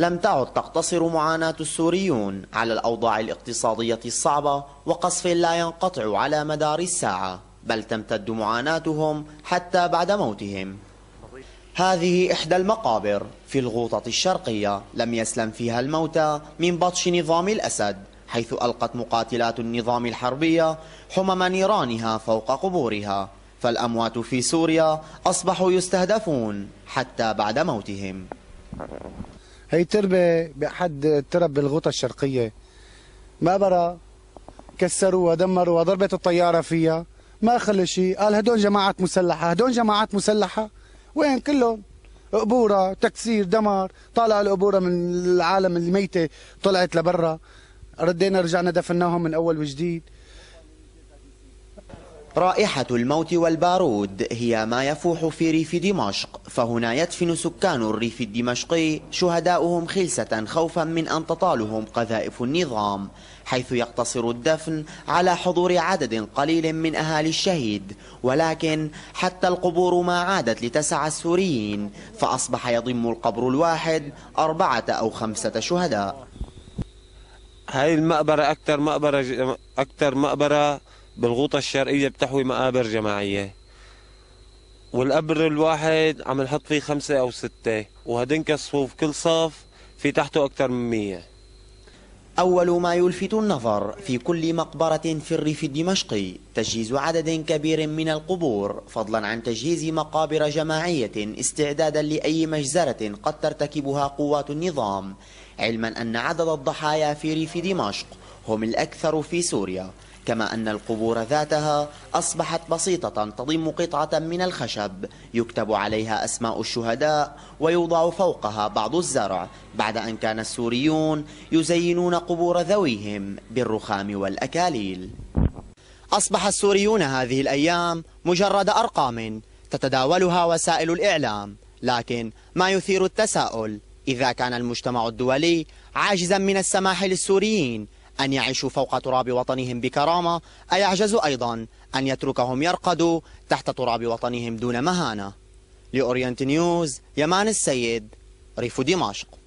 لم تعد تقتصر معاناة السوريون على الأوضاع الاقتصادية الصعبة وقصف لا ينقطع على مدار الساعة بل تمتد معاناتهم حتى بعد موتهم هذه إحدى المقابر في الغوطة الشرقية لم يسلم فيها الموتى من بطش نظام الأسد حيث ألقت مقاتلات النظام الحربية حمم نيرانها فوق قبورها فالأموات في سوريا أصبحوا يستهدفون حتى بعد موتهم هي تربة بأحد ترب بالغوطة الشرقية ما برا كسروها دمروها ضربت الطيارة فيها ما خلى شيء قال هدول جماعات مسلحة هدول جماعات مسلحة وين كلهم قبورة تكسير دمار طالع القبورة من العالم الميتة طلعت لبرا ردينا رجعنا دفناهم من أول وجديد رائحة الموت والبارود هي ما يفوح في ريف دمشق فهنا يدفن سكان الريف الدمشقي شهداؤهم خلسة خوفا من أن تطالهم قذائف النظام حيث يقتصر الدفن على حضور عدد قليل من أهالي الشهيد ولكن حتى القبور ما عادت لتسع السوريين فأصبح يضم القبر الواحد أربعة أو خمسة شهداء هاي المقبرة أكثر مقبرة أكثر مقبرة بالغوطة الشرقية بتحوي مقابر جماعية والقبر الواحد عم نحط فيه خمسة أو ستة وهدنك الصفوف كل صف في تحته أكثر من مية أول ما يلفت النظر في كل مقبرة في الريف الدمشقي تجهيز عدد كبير من القبور فضلا عن تجهيز مقابر جماعية استعدادا لأي مجزرة قد ترتكبها قوات النظام علما أن عدد الضحايا في ريف دمشق هم الأكثر في سوريا كما أن القبور ذاتها أصبحت بسيطة تضم قطعة من الخشب يكتب عليها أسماء الشهداء ويوضع فوقها بعض الزرع بعد أن كان السوريون يزينون قبور ذويهم بالرخام والأكاليل أصبح السوريون هذه الأيام مجرد أرقام تتداولها وسائل الإعلام لكن ما يثير التساؤل إذا كان المجتمع الدولي عاجزا من السماح للسوريين أن يعيشوا فوق تراب وطنهم بكرامة أيعجز أيضا أن يتركهم يرقدوا تحت تراب وطنهم دون مهانة لأورينت نيوز يمان السيد ريف دمشق